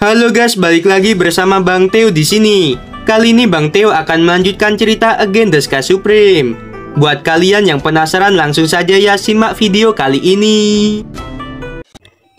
Halo guys, balik lagi bersama Bang Teo di sini. Kali ini Bang Teo akan melanjutkan cerita Again Deska Supreme. Buat kalian yang penasaran langsung saja ya simak video kali ini.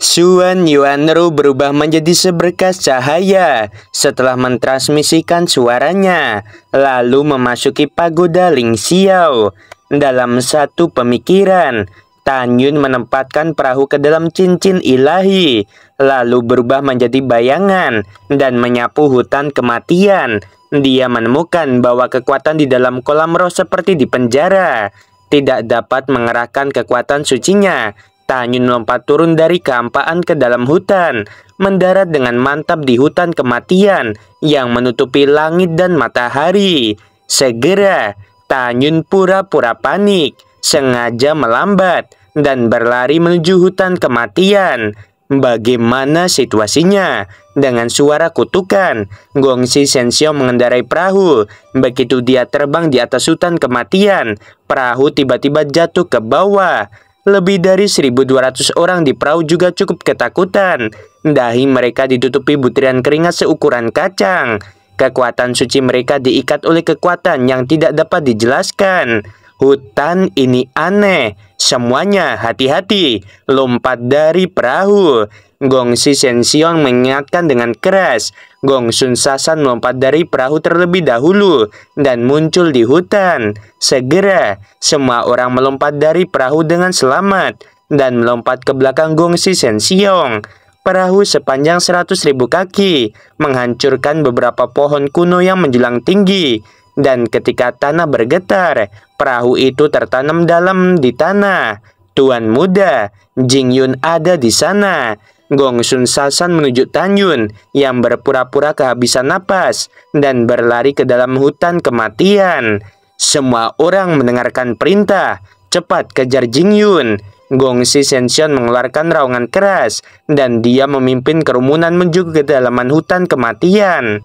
Suan Yuanru berubah menjadi seberkas cahaya setelah mentransmisikan suaranya, lalu memasuki pagoda Ling Xiao. Dalam satu pemikiran, Tan Yun menempatkan perahu ke dalam cincin ilahi, lalu berubah menjadi bayangan dan menyapu hutan kematian. Dia menemukan bahwa kekuatan di dalam kolam roh seperti di penjara, tidak dapat mengerahkan kekuatan sucinya. Tan Yun lompat turun dari kehampaan ke dalam hutan, mendarat dengan mantap di hutan kematian yang menutupi langit dan matahari. Segera, Tan Yun pura-pura panik sengaja melambat dan berlari menuju hutan kematian. Bagaimana situasinya? Dengan suara kutukan, Gongsi Sensio mengendarai perahu. Begitu dia terbang di atas hutan kematian, perahu tiba-tiba jatuh ke bawah. Lebih dari 1.200 orang di perahu juga cukup ketakutan. Dahi mereka ditutupi butiran keringat seukuran kacang. Kekuatan suci mereka diikat oleh kekuatan yang tidak dapat dijelaskan. Hutan ini aneh, semuanya hati-hati, lompat dari perahu. Gong Sension mengingatkan dengan keras. Gong Sun Sasan melompat dari perahu terlebih dahulu dan muncul di hutan. Segera, semua orang melompat dari perahu dengan selamat dan melompat ke belakang Gong Sensiong. Perahu sepanjang 100.000 kaki menghancurkan beberapa pohon kuno yang menjulang tinggi. Dan ketika tanah bergetar, Perahu itu tertanam dalam di tanah. Tuan muda, Jing Yun ada di sana. Gong Sun Sasan menuju Tan Yun yang berpura-pura kehabisan napas dan berlari ke dalam hutan kematian. Semua orang mendengarkan perintah, cepat kejar Jing Yun. Gong Si Sension mengeluarkan raungan keras dan dia memimpin kerumunan menuju ke kedalaman hutan kematian.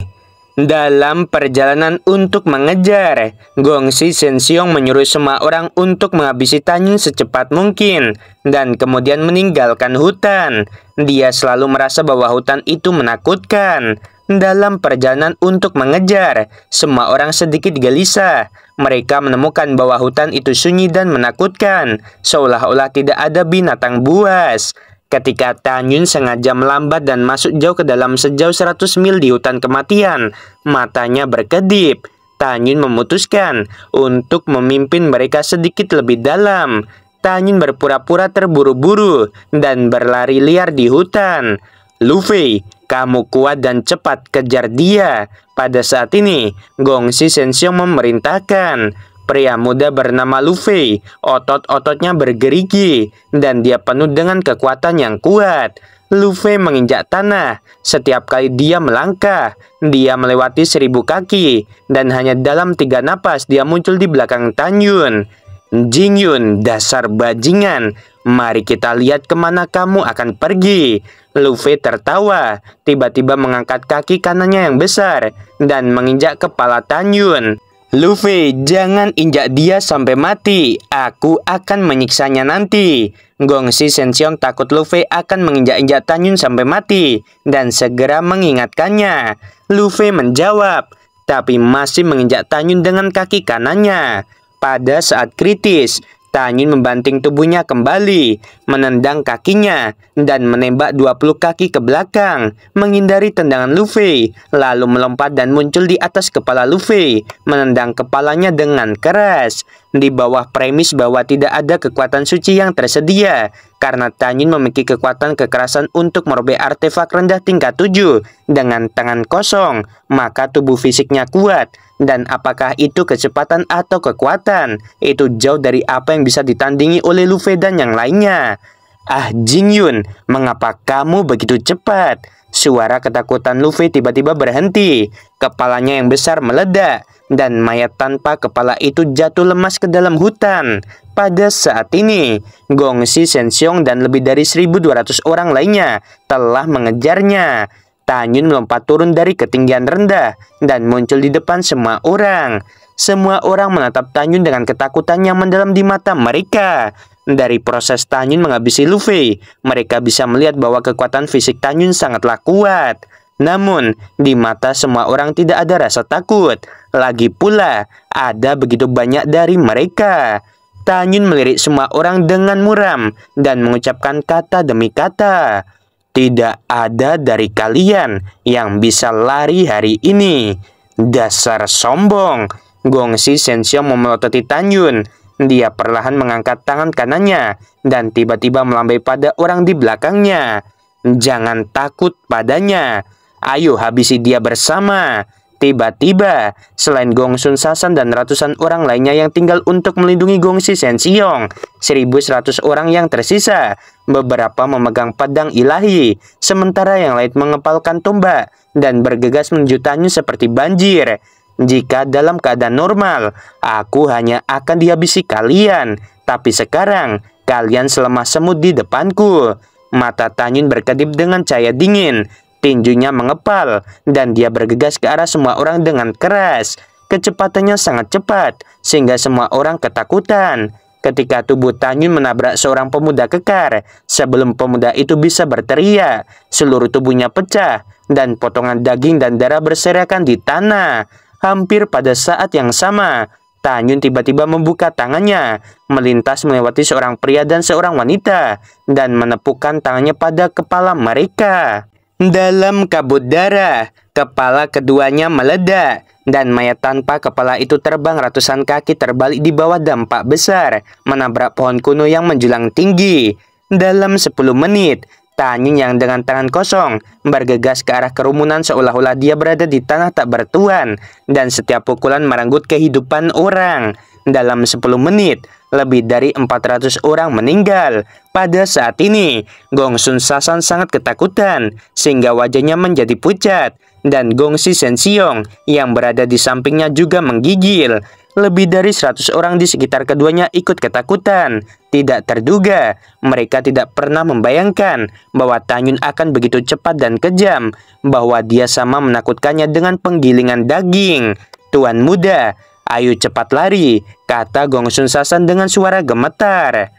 Dalam perjalanan untuk mengejar, Gong Gongsi Xiong menyuruh semua orang untuk menghabisi Tanyu secepat mungkin dan kemudian meninggalkan hutan. Dia selalu merasa bahwa hutan itu menakutkan. Dalam perjalanan untuk mengejar, semua orang sedikit gelisah. Mereka menemukan bahwa hutan itu sunyi dan menakutkan, seolah-olah tidak ada binatang buas ketika Tan Yun sengaja melambat dan masuk jauh ke dalam sejauh 100 mil di hutan kematian. Matanya berkedip. Tan Yun memutuskan untuk memimpin mereka sedikit lebih dalam. Tan Yun berpura-pura terburu-buru dan berlari liar di hutan. Luffy, kamu kuat dan cepat kejar dia. Pada saat ini, Gongsi Shenxiong memerintahkan Pria muda bernama Luffy, otot-ototnya bergerigi, dan dia penuh dengan kekuatan yang kuat. Luffy menginjak tanah. Setiap kali dia melangkah, dia melewati seribu kaki, dan hanya dalam tiga napas dia muncul di belakang Tanyun. Jingyun, dasar bajingan, mari kita lihat kemana kamu akan pergi. Luffy tertawa, tiba-tiba mengangkat kaki kanannya yang besar, dan menginjak kepala Tanyun. Luffy, jangan injak dia sampai mati. Aku akan menyiksanya nanti. Gong Gongsi Shenseon takut Luffy akan menginjak-injak Tanyun sampai mati dan segera mengingatkannya. Luffy menjawab, tapi masih menginjak Tanyun dengan kaki kanannya. Pada saat kritis, Tanyin membanting tubuhnya kembali, menendang kakinya, dan menembak 20 kaki ke belakang, menghindari tendangan Luffy, lalu melompat dan muncul di atas kepala Luffy, menendang kepalanya dengan keras di bawah premis bahwa tidak ada kekuatan suci yang tersedia karena Tanyun memiliki kekuatan kekerasan untuk merobek artefak rendah tingkat 7 dengan tangan kosong, maka tubuh fisiknya kuat. Dan apakah itu kecepatan atau kekuatan? Itu jauh dari apa yang bisa ditandingi oleh Luffy dan yang lainnya. Ah Jingyun, mengapa kamu begitu cepat? Suara ketakutan Luffy tiba-tiba berhenti. Kepalanya yang besar meledak dan mayat tanpa kepala itu jatuh lemas ke dalam hutan. Pada saat ini, Gongsi Xiong, dan lebih dari 1200 orang lainnya telah mengejarnya. Tanyun melompat turun dari ketinggian rendah dan muncul di depan semua orang. Semua orang menatap Tanyun dengan ketakutan yang mendalam di mata mereka. Dari proses Tanyun menghabisi Luffy, mereka bisa melihat bahwa kekuatan fisik Tanyun sangatlah kuat. Namun, di mata semua orang tidak ada rasa takut. Lagi pula, ada begitu banyak dari mereka. Tanyun melirik semua orang dengan muram dan mengucapkan kata demi kata. Tidak ada dari kalian yang bisa lari hari ini. Dasar sombong. Gongsi Sensio memelototi Tanyun. Dia perlahan mengangkat tangan kanannya dan tiba-tiba melambai pada orang di belakangnya. Jangan takut padanya. Ayo habisi dia bersama. Tiba-tiba, selain Gong Sun Sasan dan ratusan orang lainnya yang tinggal untuk melindungi Gong Sen Siong, 1100 orang yang tersisa, beberapa memegang pedang ilahi, sementara yang lain mengepalkan tombak dan bergegas menuju seperti banjir. Jika dalam keadaan normal, aku hanya akan dihabisi kalian. Tapi sekarang, kalian selemah semut di depanku. Mata Tanyun berkedip dengan cahaya dingin. Tinjunya mengepal, dan dia bergegas ke arah semua orang dengan keras. Kecepatannya sangat cepat, sehingga semua orang ketakutan. Ketika tubuh Tanyun menabrak seorang pemuda kekar, sebelum pemuda itu bisa berteriak, seluruh tubuhnya pecah, dan potongan daging dan darah berserakan di tanah hampir pada saat yang sama. Tanyun tiba-tiba membuka tangannya, melintas melewati seorang pria dan seorang wanita, dan menepukkan tangannya pada kepala mereka. Dalam kabut darah, kepala keduanya meledak, dan mayat tanpa kepala itu terbang ratusan kaki terbalik di bawah dampak besar, menabrak pohon kuno yang menjulang tinggi. Dalam 10 menit, Tanying yang dengan tangan kosong bergegas ke arah kerumunan seolah-olah dia berada di tanah tak bertuan dan setiap pukulan merenggut kehidupan orang. Dalam 10 menit, lebih dari 400 orang meninggal. Pada saat ini, Gong Sun Sasan sangat ketakutan sehingga wajahnya menjadi pucat dan Gong Si Sen Sensiong yang berada di sampingnya juga menggigil lebih dari 100 orang di sekitar keduanya ikut ketakutan. Tidak terduga, mereka tidak pernah membayangkan bahwa Tanyun akan begitu cepat dan kejam, bahwa dia sama menakutkannya dengan penggilingan daging. Tuan muda, ayo cepat lari, kata Gong Sun Sasan dengan suara gemetar.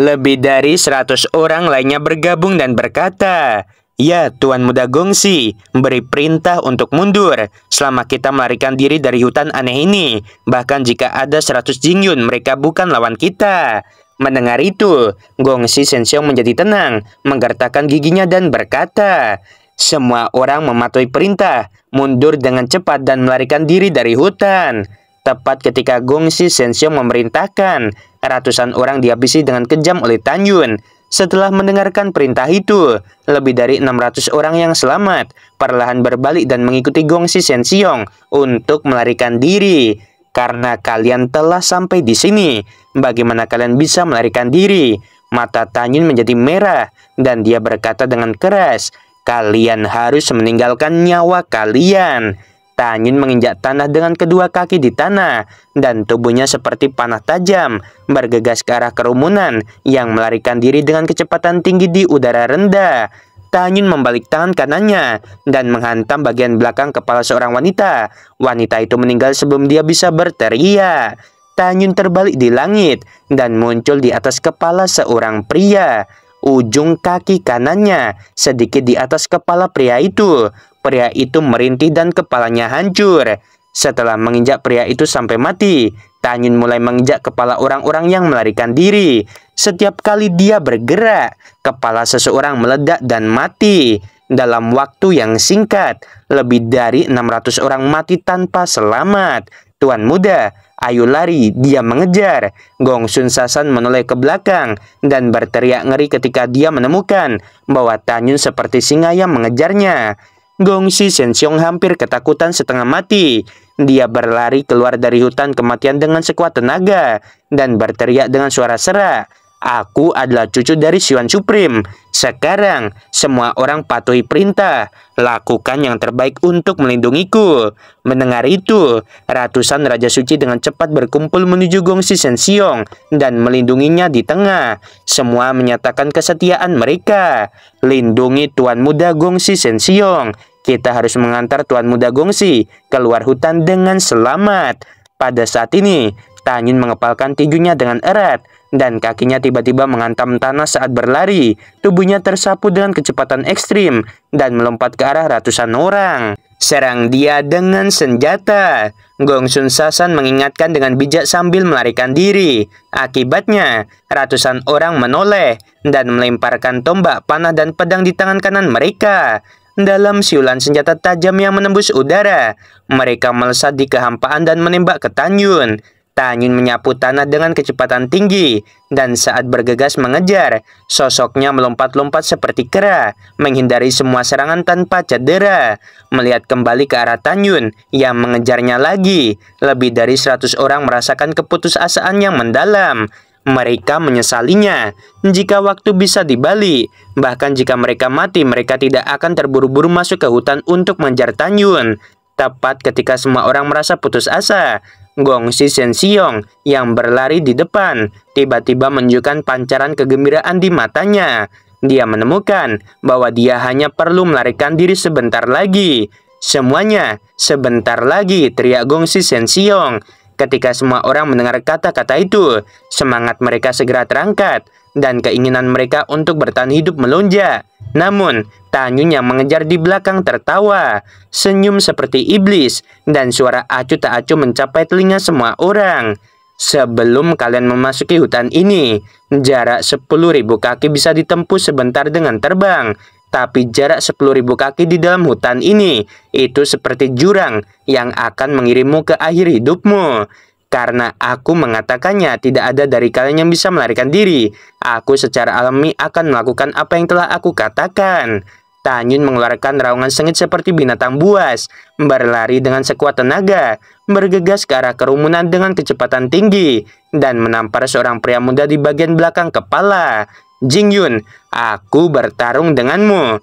Lebih dari 100 orang lainnya bergabung dan berkata, Ya, Tuan Muda Gongsi beri perintah untuk mundur selama kita melarikan diri dari hutan aneh ini. Bahkan jika ada 100 Jingyun, mereka bukan lawan kita. Mendengar itu, Gongsi Senseong menjadi tenang, menggertakkan giginya dan berkata, Semua orang mematuhi perintah, mundur dengan cepat dan melarikan diri dari hutan. Tepat ketika Gongsi Senseong memerintahkan, ratusan orang dihabisi dengan kejam oleh Tanyun. Setelah mendengarkan perintah itu, lebih dari 600 orang yang selamat perlahan berbalik dan mengikuti Gong Gongsi Sensiong untuk melarikan diri. Karena kalian telah sampai di sini, bagaimana kalian bisa melarikan diri? Mata Tanyun menjadi merah dan dia berkata dengan keras, "Kalian harus meninggalkan nyawa kalian." Tangin menginjak tanah dengan kedua kaki di tanah dan tubuhnya seperti panah tajam bergegas ke arah kerumunan yang melarikan diri dengan kecepatan tinggi di udara rendah. Tanyun membalik tangan kanannya dan menghantam bagian belakang kepala seorang wanita. Wanita itu meninggal sebelum dia bisa berteriak. Tanyun terbalik di langit dan muncul di atas kepala seorang pria. Ujung kaki kanannya sedikit di atas kepala pria itu pria itu merintih dan kepalanya hancur. Setelah menginjak pria itu sampai mati, Tanyun mulai menginjak kepala orang-orang yang melarikan diri. Setiap kali dia bergerak, kepala seseorang meledak dan mati. Dalam waktu yang singkat, lebih dari 600 orang mati tanpa selamat. Tuan muda, ayo lari, dia mengejar. Gong Sun Sasan menoleh ke belakang dan berteriak ngeri ketika dia menemukan bahwa Tanyun seperti singa yang mengejarnya. Gongsi Shenxiong hampir ketakutan setengah mati. Dia berlari keluar dari hutan kematian dengan sekuat tenaga dan berteriak dengan suara serak. Aku adalah cucu dari Siwan Supreme. Sekarang, semua orang patuhi perintah. Lakukan yang terbaik untuk melindungiku. Mendengar itu, ratusan Raja Suci dengan cepat berkumpul menuju Gongsi Shenxiong dan melindunginya di tengah. Semua menyatakan kesetiaan mereka. Lindungi Tuan Muda Gongsi Shenxiong. Kita harus mengantar Tuan Muda Gongsi keluar hutan dengan selamat. Pada saat ini, Tanyin mengepalkan tijunya dengan erat dan kakinya tiba-tiba mengantam tanah saat berlari. Tubuhnya tersapu dengan kecepatan ekstrim dan melompat ke arah ratusan orang. Serang dia dengan senjata. Gong Sun Sasan mengingatkan dengan bijak sambil melarikan diri. Akibatnya, ratusan orang menoleh dan melemparkan tombak, panah, dan pedang di tangan kanan mereka dalam siulan senjata tajam yang menembus udara. Mereka melesat di kehampaan dan menembak ke Tanyun. Tanyun menyapu tanah dengan kecepatan tinggi, dan saat bergegas mengejar, sosoknya melompat-lompat seperti kera, menghindari semua serangan tanpa cedera. Melihat kembali ke arah Tanyun, yang mengejarnya lagi, lebih dari 100 orang merasakan keputusasaan yang mendalam. Mereka menyesalinya. Jika waktu bisa dibalik, bahkan jika mereka mati, mereka tidak akan terburu-buru masuk ke hutan untuk mengejar Tanyun. Tepat ketika semua orang merasa putus asa, Gong Shen Xiong yang berlari di depan tiba-tiba menunjukkan pancaran kegembiraan di matanya. Dia menemukan bahwa dia hanya perlu melarikan diri sebentar lagi. Semuanya sebentar lagi teriak Gong Shen Xiong. Ketika semua orang mendengar kata-kata itu, semangat mereka segera terangkat dan keinginan mereka untuk bertahan hidup melonjak. Namun, Tanyun yang mengejar di belakang tertawa, senyum seperti iblis, dan suara acu tak acu mencapai telinga semua orang. Sebelum kalian memasuki hutan ini, jarak 10.000 kaki bisa ditempuh sebentar dengan terbang tapi jarak 10.000 kaki di dalam hutan ini. Itu seperti jurang yang akan mengirimmu ke akhir hidupmu. Karena aku mengatakannya, tidak ada dari kalian yang bisa melarikan diri. Aku secara alami akan melakukan apa yang telah aku katakan. Tanyun mengeluarkan raungan sengit seperti binatang buas, berlari dengan sekuat tenaga, bergegas ke arah kerumunan dengan kecepatan tinggi, dan menampar seorang pria muda di bagian belakang kepala. Jingyun, aku bertarung denganmu.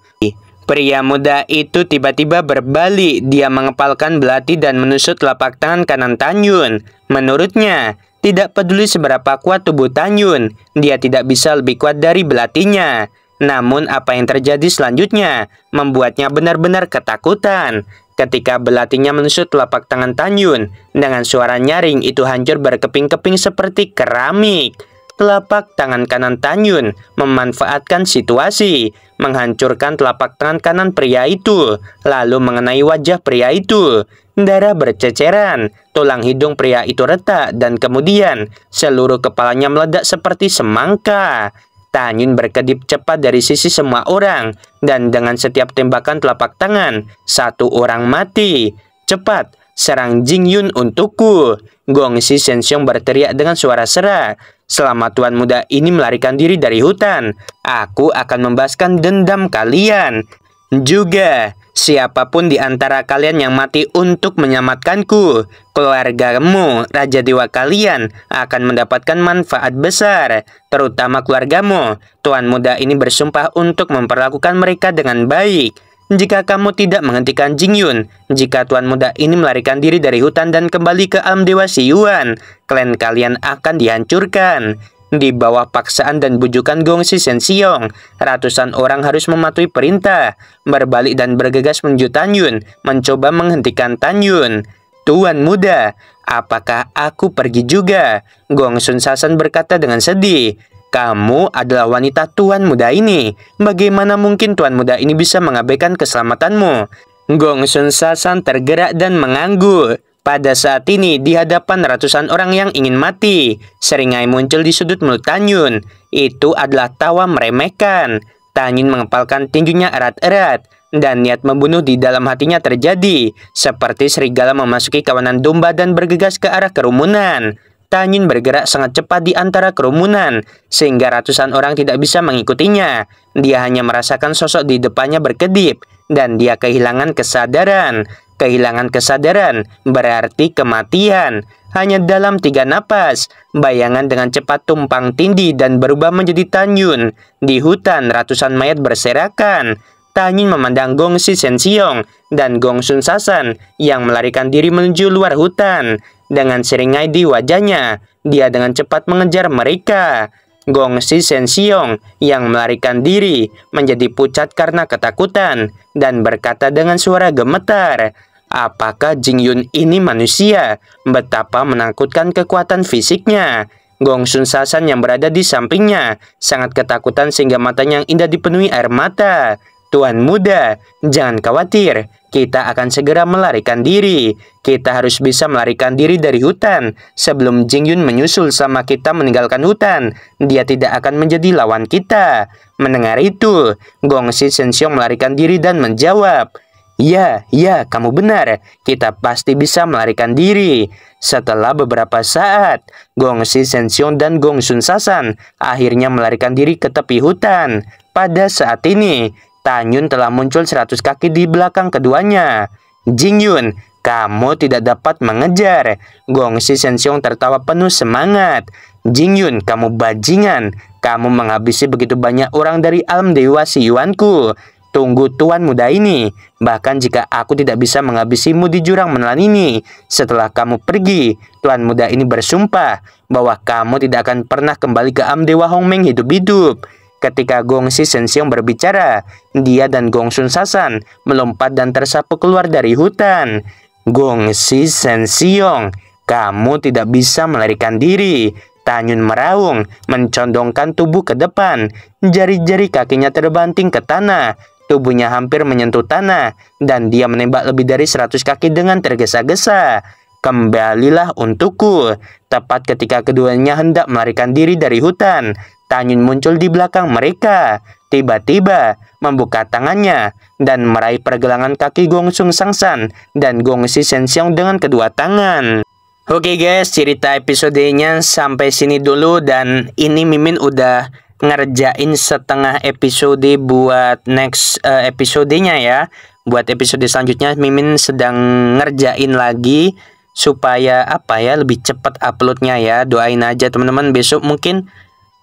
Pria muda itu tiba-tiba berbalik. Dia mengepalkan belati dan menusuk telapak tangan kanan Tanyun. Menurutnya, tidak peduli seberapa kuat tubuh Tanyun, dia tidak bisa lebih kuat dari belatinya. Namun apa yang terjadi selanjutnya membuatnya benar-benar ketakutan. Ketika belatinya menusuk telapak tangan Tanyun, dengan suara nyaring itu hancur berkeping-keping seperti keramik telapak tangan kanan Tan Yun memanfaatkan situasi, menghancurkan telapak tangan kanan pria itu, lalu mengenai wajah pria itu. Darah berceceran, tulang hidung pria itu retak dan kemudian seluruh kepalanya meledak seperti semangka. Tan Yun berkedip cepat dari sisi semua orang, dan dengan setiap tembakan telapak tangan, satu orang mati. Cepat, serang Jing Yun untukku. Gongsi Xiong berteriak dengan suara serak. Selama tuan muda ini melarikan diri dari hutan, aku akan membaskan dendam kalian. Juga, siapapun di antara kalian yang mati untuk menyelamatkanku, keluargamu, raja dewa kalian, akan mendapatkan manfaat besar, terutama keluargamu. Tuan muda ini bersumpah untuk memperlakukan mereka dengan baik jika kamu tidak menghentikan Jingyun, jika Tuan Muda ini melarikan diri dari hutan dan kembali ke alam Dewa Siyuan, klan kalian akan dihancurkan. Di bawah paksaan dan bujukan Gong Gongsi Sensiong, ratusan orang harus mematuhi perintah, berbalik dan bergegas menuju Tan Yun, mencoba menghentikan Tan Yun. Tuan Muda, apakah aku pergi juga? Gong Sun Sasan berkata dengan sedih. Kamu adalah wanita tuan muda ini. Bagaimana mungkin tuan muda ini bisa mengabaikan keselamatanmu? Gong Sun Sasan tergerak dan mengangguk. Pada saat ini, di hadapan ratusan orang yang ingin mati, seringai muncul di sudut mulut Tanyun. Itu adalah tawa meremehkan. Tanyun mengepalkan tinjunya erat-erat, dan niat membunuh di dalam hatinya terjadi, seperti serigala memasuki kawanan domba dan bergegas ke arah kerumunan. Tanyin bergerak sangat cepat di antara kerumunan, sehingga ratusan orang tidak bisa mengikutinya. Dia hanya merasakan sosok di depannya berkedip, dan dia kehilangan kesadaran. Kehilangan kesadaran berarti kematian. Hanya dalam tiga napas, bayangan dengan cepat tumpang tindih dan berubah menjadi Tanyun. Di hutan, ratusan mayat berserakan. Tanyin memandang Gong Si Siong dan Gong Sun Sasan yang melarikan diri menuju luar hutan dengan seringai di wajahnya. Dia dengan cepat mengejar mereka. Gong Gongsi Sensiong yang melarikan diri menjadi pucat karena ketakutan dan berkata dengan suara gemetar, Apakah Jing Yun ini manusia? Betapa menakutkan kekuatan fisiknya. Gong Sun Sasan yang berada di sampingnya sangat ketakutan sehingga matanya yang indah dipenuhi air mata. Tuan muda, jangan khawatir, kita akan segera melarikan diri. Kita harus bisa melarikan diri dari hutan sebelum Jing Yun menyusul sama kita meninggalkan hutan. Dia tidak akan menjadi lawan kita. Mendengar itu, Gong Si Sensiong melarikan diri dan menjawab, Ya, ya, kamu benar. Kita pasti bisa melarikan diri. Setelah beberapa saat, Gong Si Sension dan Gong Sun Sasan akhirnya melarikan diri ke tepi hutan. Pada saat ini, Tanyun telah muncul 100 kaki di belakang keduanya. Jingyun, kamu tidak dapat mengejar. Gongsi Sensiong tertawa penuh semangat. Jingyun, kamu bajingan. Kamu menghabisi begitu banyak orang dari alam dewa Siyuanku. Tunggu tuan muda ini. Bahkan jika aku tidak bisa menghabisimu di jurang menelan ini. Setelah kamu pergi, tuan muda ini bersumpah bahwa kamu tidak akan pernah kembali ke Alam Dewa Hongmeng hidup-hidup. Ketika Gong Si Sensiong berbicara, dia dan Gong Sun Sasan melompat dan tersapu keluar dari hutan. Gong Si Sensiong, kamu tidak bisa melarikan diri. Tanyun meraung, mencondongkan tubuh ke depan. Jari-jari kakinya terbanting ke tanah. Tubuhnya hampir menyentuh tanah, dan dia menembak lebih dari seratus kaki dengan tergesa-gesa. Kembalilah untukku. Tepat ketika keduanya hendak melarikan diri dari hutan, Tanyun muncul di belakang mereka, tiba-tiba membuka tangannya dan meraih pergelangan kaki Gong Sang San dan Gong Shen Xiong dengan kedua tangan. Oke okay guys, cerita episodenya sampai sini dulu dan ini Mimin udah ngerjain setengah episode buat next uh, episodenya ya. Buat episode selanjutnya Mimin sedang ngerjain lagi supaya apa ya lebih cepat uploadnya ya. Doain aja teman-teman besok mungkin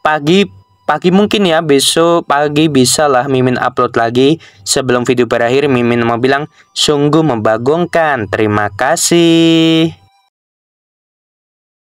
pagi pagi mungkin ya besok pagi bisa lah Mimin upload lagi sebelum video berakhir Mimin mau bilang sungguh membagongkan terima kasih